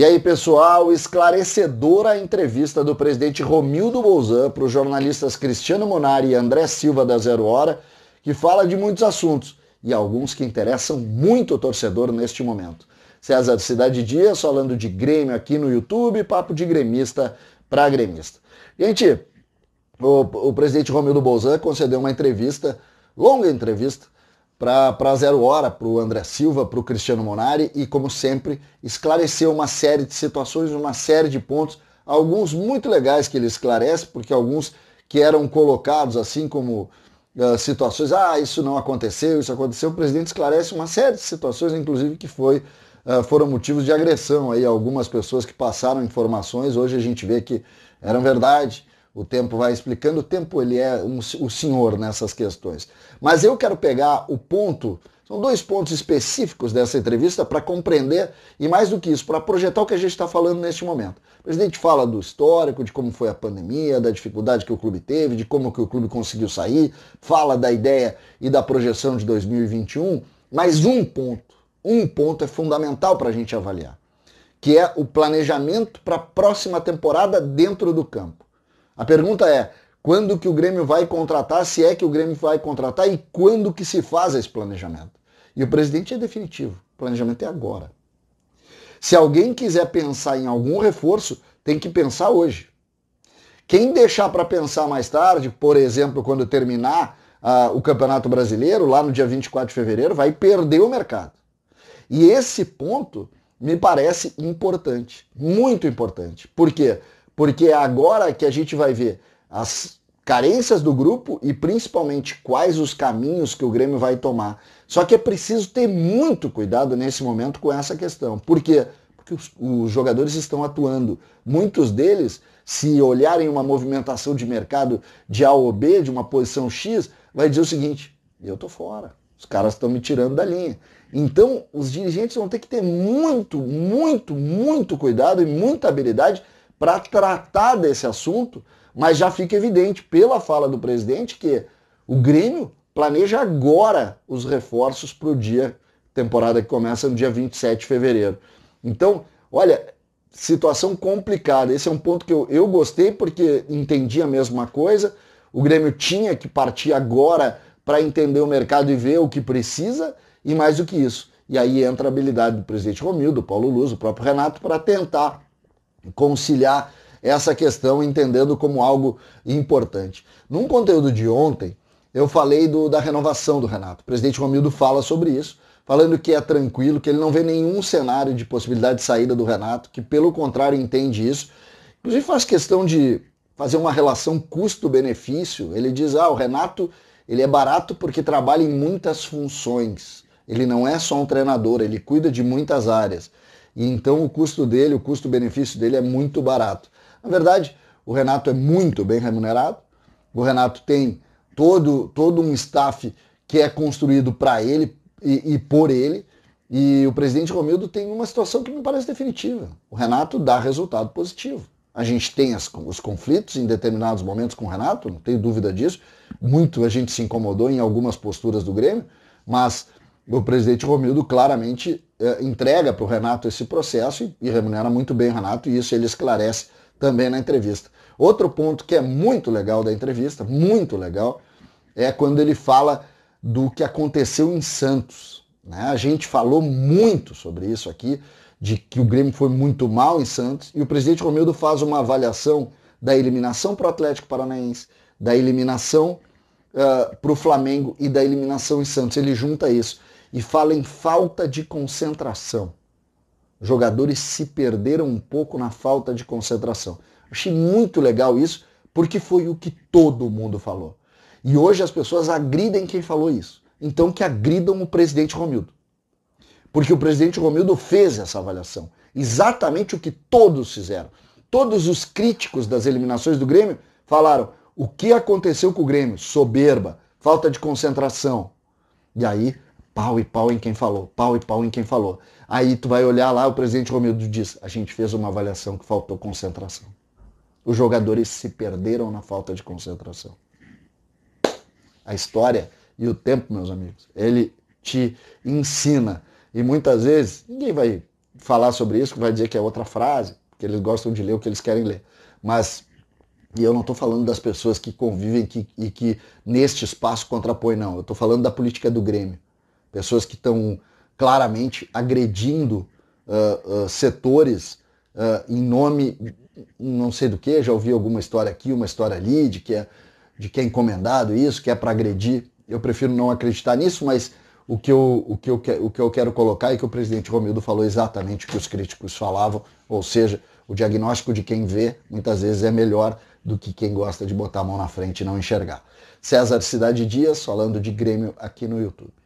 E aí, pessoal, esclarecedora a entrevista do presidente Romildo Bolzan para os jornalistas Cristiano Monari e André Silva da Zero Hora, que fala de muitos assuntos e alguns que interessam muito o torcedor neste momento. César Cidade Dias falando de Grêmio aqui no YouTube, papo de gremista para gremista. Gente, o, o presidente Romildo Bolzan concedeu uma entrevista, longa entrevista, para Zero Hora, para o André Silva, para o Cristiano Monari e, como sempre, esclareceu uma série de situações, uma série de pontos, alguns muito legais que ele esclarece, porque alguns que eram colocados assim como uh, situações, ah, isso não aconteceu, isso aconteceu, o presidente esclarece uma série de situações, inclusive que foi, uh, foram motivos de agressão aí, algumas pessoas que passaram informações, hoje a gente vê que eram verdade, o tempo vai explicando, o tempo ele é um, o senhor nessas questões. Mas eu quero pegar o ponto, são dois pontos específicos dessa entrevista para compreender e mais do que isso, para projetar o que a gente está falando neste momento. O presidente fala do histórico, de como foi a pandemia, da dificuldade que o clube teve, de como que o clube conseguiu sair, fala da ideia e da projeção de 2021, mas um ponto, um ponto é fundamental para a gente avaliar, que é o planejamento para a próxima temporada dentro do campo. A pergunta é: quando que o Grêmio vai contratar, se é que o Grêmio vai contratar e quando que se faz esse planejamento? E o presidente é definitivo. O planejamento é agora. Se alguém quiser pensar em algum reforço, tem que pensar hoje. Quem deixar para pensar mais tarde, por exemplo, quando terminar uh, o Campeonato Brasileiro, lá no dia 24 de fevereiro, vai perder o mercado. E esse ponto me parece importante, muito importante. Por quê? Porque porque é agora que a gente vai ver as carências do grupo e principalmente quais os caminhos que o Grêmio vai tomar. Só que é preciso ter muito cuidado nesse momento com essa questão. Por quê? Porque os, os jogadores estão atuando. Muitos deles, se olharem uma movimentação de mercado de A ou B, de uma posição X, vai dizer o seguinte: eu tô fora. Os caras estão me tirando da linha. Então, os dirigentes vão ter que ter muito, muito, muito cuidado e muita habilidade para tratar desse assunto, mas já fica evidente pela fala do presidente que o Grêmio planeja agora os reforços para o dia, temporada que começa no dia 27 de fevereiro. Então, olha, situação complicada. Esse é um ponto que eu, eu gostei porque entendi a mesma coisa. O Grêmio tinha que partir agora para entender o mercado e ver o que precisa, e mais do que isso. E aí entra a habilidade do presidente Romildo, do Paulo Luz, do próprio Renato, para tentar conciliar essa questão, entendendo como algo importante. Num conteúdo de ontem, eu falei do, da renovação do Renato. O presidente Romildo fala sobre isso, falando que é tranquilo, que ele não vê nenhum cenário de possibilidade de saída do Renato, que pelo contrário entende isso. Inclusive faz questão de fazer uma relação custo-benefício. Ele diz: ah, o Renato ele é barato porque trabalha em muitas funções. Ele não é só um treinador, ele cuida de muitas áreas e então o custo dele, o custo-benefício dele é muito barato. Na verdade, o Renato é muito bem remunerado, o Renato tem todo, todo um staff que é construído para ele e, e por ele, e o presidente Romildo tem uma situação que me parece definitiva. O Renato dá resultado positivo. A gente tem as, os conflitos em determinados momentos com o Renato, não tenho dúvida disso. Muito a gente se incomodou em algumas posturas do Grêmio, mas o presidente Romildo claramente é, entrega para o Renato esse processo e, e remunera muito bem o Renato, e isso ele esclarece também na entrevista. Outro ponto que é muito legal da entrevista, muito legal, é quando ele fala do que aconteceu em Santos. Né? A gente falou muito sobre isso aqui, de que o Grêmio foi muito mal em Santos, e o presidente Romildo faz uma avaliação da eliminação para o Atlético Paranaense, da eliminação uh, ah, para o Flamengo e da eliminação em Santos. Ele junta isso e fala em falta de concentração. jogadores se perderam um pouco na falta de concentração. Achei muito legal isso, porque foi o que todo mundo falou. E hoje as pessoas agridem quem falou isso. Então que agridam o presidente Romildo. Porque o presidente Romildo fez essa avaliação. Exatamente o que todos fizeram. Todos os críticos das eliminações do Grêmio falaram: o que aconteceu com o Grêmio? Soberba, falta de concentração. E aí pau e pau em quem falou, pau e pau em quem falou. Aí tu vai olhar lá, o presidente Romildo diz, a gente fez uma avaliação que faltou concentração. Os jogadores se perderam na falta de concentração. A história e o tempo, meus amigos, ele te ensina. E muitas vezes, ninguém vai falar sobre isso, vai dizer que é outra frase, porque eles gostam de ler o que eles querem ler. Mas e eu não estou falando das pessoas que convivem que, e que neste espaço contrapõem, não. Eu estou falando da política do Grêmio pessoas que estão claramente agredindo uh, uh, setores uh, em nome não sei do que, já ouvi alguma história aqui, uma história ali, de que é, de que é encomendado isso, que é para agredir. Eu prefiro não acreditar nisso, mas o que, eu, o, que eu, o que eu quero colocar é que o presidente Romildo falou exatamente o que os críticos falavam, ou seja, o diagnóstico de quem vê muitas vezes é melhor do que quem gosta de botar a mão na frente e não enxergar. César Cidade Dias falando de Grêmio aqui no YouTube.